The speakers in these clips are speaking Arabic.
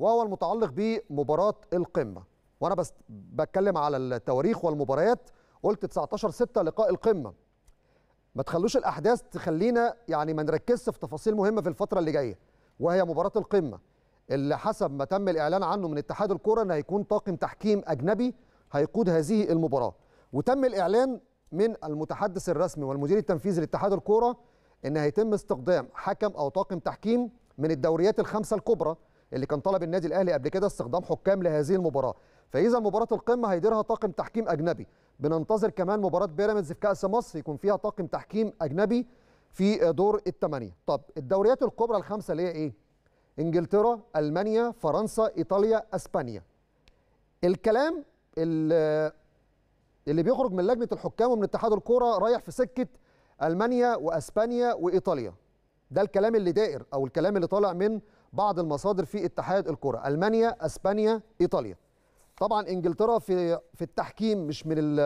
وهو المتعلق بمباراه القمه وانا بس بتكلم على التواريخ والمباريات قلت 19 6 لقاء القمه ما تخلوش الاحداث تخلينا يعني ما نركزش في تفاصيل مهمه في الفتره اللي جايه وهي مباراه القمه اللي حسب ما تم الاعلان عنه من اتحاد الكورة ان هيكون طاقم تحكيم اجنبي هيقود هذه المباراه وتم الاعلان من المتحدث الرسمي والمدير التنفيذي لاتحاد الكورة ان هيتم استخدام حكم او طاقم تحكيم من الدوريات الخمسه الكبرى اللي كان طلب النادي الاهلي قبل كده استخدام حكام لهذه المباراه فاذا مباراه القمه هيديرها طاقم تحكيم اجنبي بننتظر كمان مباراه بيراميدز في كاس مصر يكون فيها طاقم تحكيم اجنبي في دور الثمانيه طب الدوريات الكبرى الخمسه اللي هي ايه انجلترا المانيا فرنسا ايطاليا اسبانيا الكلام اللي, اللي بيخرج من لجنه الحكام ومن اتحاد الكوره رايح في سكه المانيا واسبانيا وايطاليا ده الكلام اللي دائر او الكلام اللي طالع من بعض المصادر في اتحاد الكرة المانيا اسبانيا ايطاليا طبعا انجلترا في في التحكيم مش من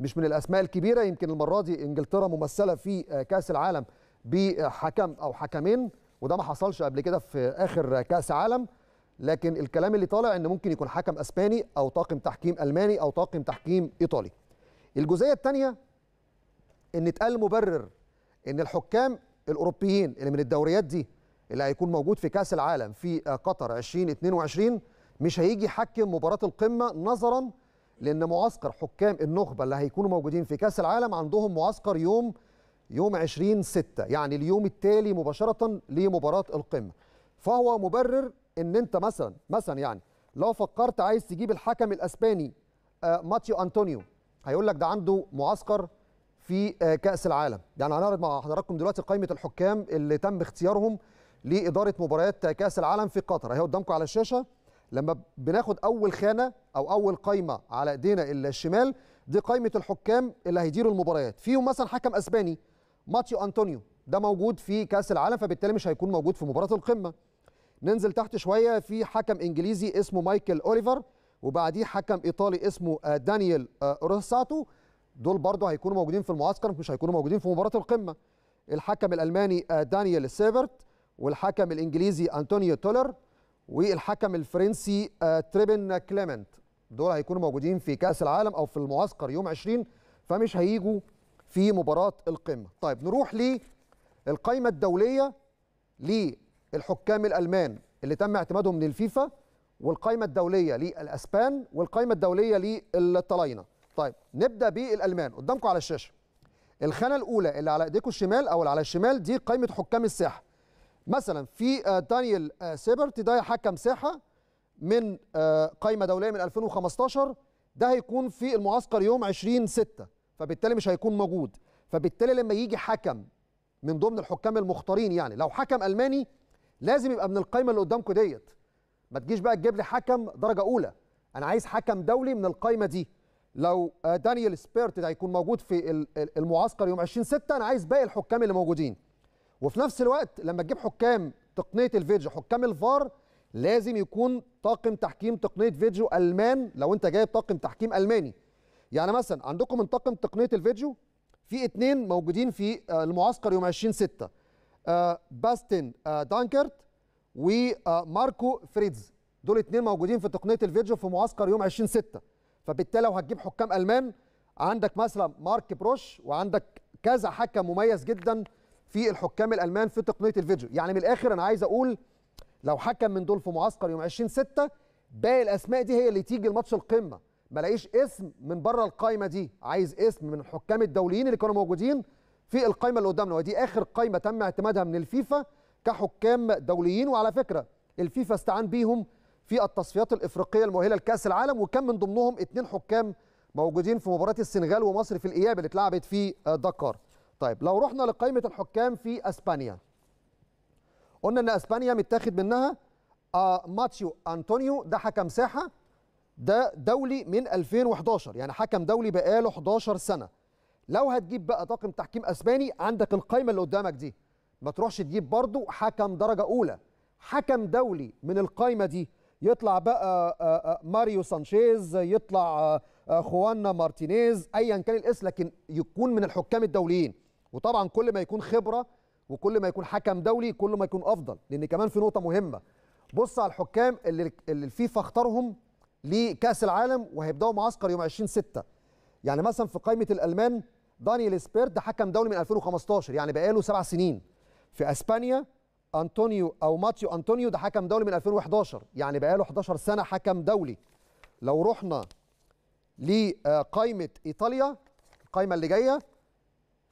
مش من الاسماء الكبيره يمكن المره دي انجلترا ممثله في كاس العالم بحكم او حكمين وده ما حصلش قبل كده في اخر كاس عالم لكن الكلام اللي طالع ان ممكن يكون حكم اسباني او طاقم تحكيم الماني او طاقم تحكيم ايطالي الجزئيه الثانيه ان اتقال مبرر ان الحكام الاوروبيين اللي من الدوريات دي اللي هيكون موجود في كاس العالم في آه، قطر 2022 مش هيجي يحكم مباراه القمه نظرا لان معسكر حكام النخبه اللي هيكونوا موجودين في كاس العالم عندهم معسكر يوم يوم 20 6 يعني اليوم التالي مباشره لمباراه القمه فهو مبرر ان انت مثلا مثلا يعني لو فكرت عايز تجيب الحكم الاسباني آه، ماتيو انطونيو هيقول لك ده عنده معسكر في آه، كاس العالم يعني هنعرض مع حضراتكم دلوقتي قائمه الحكام اللي تم اختيارهم لاداره مباريات كاس العالم في قطر اهي قدامكم على الشاشه لما بناخد اول خانه او اول قايمه على ايدينا الشمال دي قايمه الحكام اللي هيديروا المباريات فيهم مثلا حكم اسباني ماتيو انطونيو ده موجود في كاس العالم فبالتالي مش هيكون موجود في مباراه القمه ننزل تحت شويه في حكم انجليزي اسمه مايكل اوليفر وبعديه حكم ايطالي اسمه آه، دانيال آه، روساتو دول برضو هيكونوا موجودين في المعسكر مش هيكونوا موجودين في مباراه القمه الحكم الالماني آه، دانيال سيفرت والحكم الانجليزي انطونيو تولر والحكم الفرنسي آه، تريبن كليمنت دول هيكونوا موجودين في كاس العالم او في المعسكر يوم 20 فمش هيجوا في مباراه القمه طيب نروح للقائمه الدوليه للحكام الالمان اللي تم اعتمادهم من الفيفا والقائمه الدوليه للاسبان والقائمه الدوليه للطلاينه طيب نبدا بالالمان قدامكم على الشاشه الخانه الاولى اللي على ايديكم الشمال او اللي على الشمال دي قائمه حكام الساحه مثلا في آه، دانيال آه، سيبرت ده حكم ساحه من آه، قائمه دوليه من 2015 ده هيكون في المعسكر يوم 20 6 فبالتالي مش هيكون موجود فبالتالي لما يجي حكم من ضمن الحكام المختارين يعني لو حكم الماني لازم يبقى من القائمه اللي قدامكم ديت ما تجيش بقى تجيب لي حكم درجه اولى انا عايز حكم دولي من القائمه دي لو دانيال سبيرت ده هيكون موجود في المعسكر يوم 20 6 انا عايز باقي الحكام اللي موجودين وفي نفس الوقت لما تجيب حكام تقنيه الفيديو حكام الفار لازم يكون طاقم تحكيم تقنيه فيديو المان لو انت جايب طاقم تحكيم الماني يعني مثلا عندكم من طاقم تقنيه الفيديو في اثنين موجودين في آه، المعسكر يوم 20 6 آه، باستن آه، دانكرت وماركو فريدز دول اثنين موجودين في تقنيه الفيديو في معسكر يوم 20 6 فبالتالي لو هتجيب حكام المان عندك مثلا مارك بروش وعندك كذا حكم مميز جدا في الحكام الالمان في تقنيه الفيديو يعني من الاخر انا عايز اقول لو حكم من دول في معسكر يوم 20 6 باقي الاسماء دي هي اللي تيجي الماتش القمه ما لاقيش اسم من بره القايمه دي عايز اسم من الحكام الدوليين اللي كانوا موجودين في القايمه اللي قدامنا ودي اخر قايمه تم اعتمادها من الفيفا كحكام دوليين وعلى فكره الفيفا استعان بيهم في التصفيات الافريقيه المؤهله لكاس العالم وكان من ضمنهم اثنين حكام موجودين في مباراه السنغال ومصر في الاياب اللي اتلعبت في دكار طيب لو رحنا لقائمه الحكام في اسبانيا قلنا ان اسبانيا متاخد منها ماتيو آه، ماتشيو انطونيو ده حكم ساحه ده دولي من 2011 يعني حكم دولي بقاله 11 سنه لو هتجيب بقى طاقم تحكيم اسباني عندك القايمه اللي قدامك دي ما تروحش تجيب برضو حكم درجه اولى حكم دولي من القايمه دي يطلع بقى آه، آه، ماريو سانشيز يطلع خوانا مارتينيز ايا كان الاسم لكن يكون من الحكام الدوليين وطبعا كل ما يكون خبره وكل ما يكون حكم دولي كل ما يكون افضل لان كمان في نقطه مهمه بص على الحكام اللي اللي الفيفا اختارهم لكاس العالم وهيبداوا معسكر يوم 20 6 يعني مثلا في قائمه الالمان دانيال سبير ده حكم دولي من 2015 يعني بقاله سبع سنين في اسبانيا انطونيو او ماتيو انطونيو ده حكم دولي من 2011 يعني بقاله 11 سنه حكم دولي لو رحنا لقائمه ايطاليا القائمه اللي جايه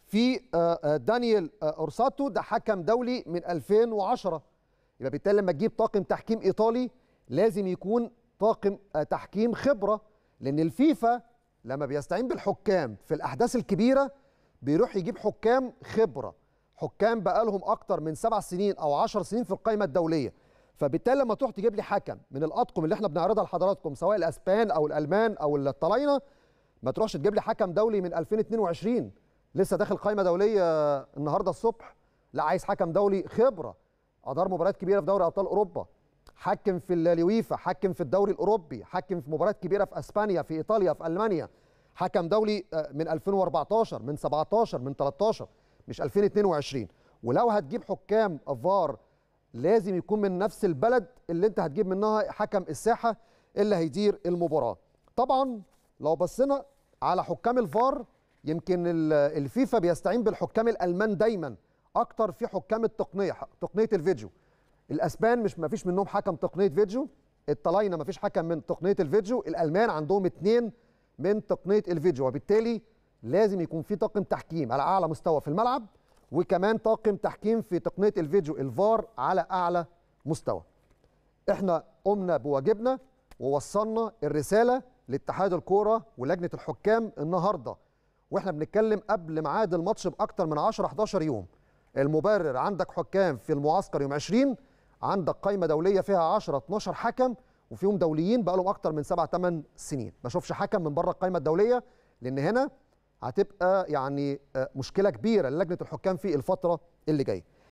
في آه، آه، دانيال آه، اورساتو ده حكم دولي من 2010 يبقى بالتالي لما تجيب طاقم تحكيم ايطالي لازم يكون طاقم تحكيم خبره لان الفيفا لما بيستعين بالحكام في الاحداث الكبيره بيروح يجيب حكام خبره حكام بقالهم اكتر من سبع سنين او عشر سنين في القائمه الدوليه فبالتالي لما تروح تجيب لي حكم من الاطقم اللي احنا بنعرضها لحضراتكم سواء الاسبان او الالمان او الطلاينه ما تروحش تجيب لي حكم دولي من 2022 لسه داخل قائمه دوليه النهارده الصبح لا عايز حكم دولي خبره ادار مباريات كبيره في دوري ابطال اوروبا حكم في اليويفا حكم في الدوري الاوروبي حكم في مباريات كبيره في اسبانيا في ايطاليا في المانيا حكم دولي آه، من 2014 من 17 من 13 مش 2022 ولو هتجيب حكام فار لازم يكون من نفس البلد اللي انت هتجيب منها حكم الساحه اللي هيدير المباراه طبعا لو بصينا على حكام الفار يمكن الفيفا بيستعين بالحكام الالمان دايما اكتر في حكام التقنيه تقنيه الفيديو الاسبان مش ما فيش منهم حكم تقنيه فيديو الطلاينه ما فيش حكم من تقنيه الفيديو الالمان عندهم اثنين من تقنيه الفيديو وبالتالي لازم يكون في طاقم تحكيم على اعلى مستوى في الملعب وكمان طاقم تحكيم في تقنيه الفيديو الفار على اعلى مستوى احنا قمنا بواجبنا ووصلنا الرساله لاتحاد الكوره ولجنه الحكام النهارده واحنا بنتكلم قبل ميعاد الماتش باكتر من 10 11 يوم المبرر عندك حكام في المعسكر يوم 20 عندك قائمه دوليه فيها 10 12 حكم وفيهم دوليين بقى لهم اكتر من 7 8 سنين ما اشوفش حكم من بره القائمه الدوليه لان هنا هتبقى يعني آه، مشكله كبيره للجنه الحكام في الفتره اللي جايه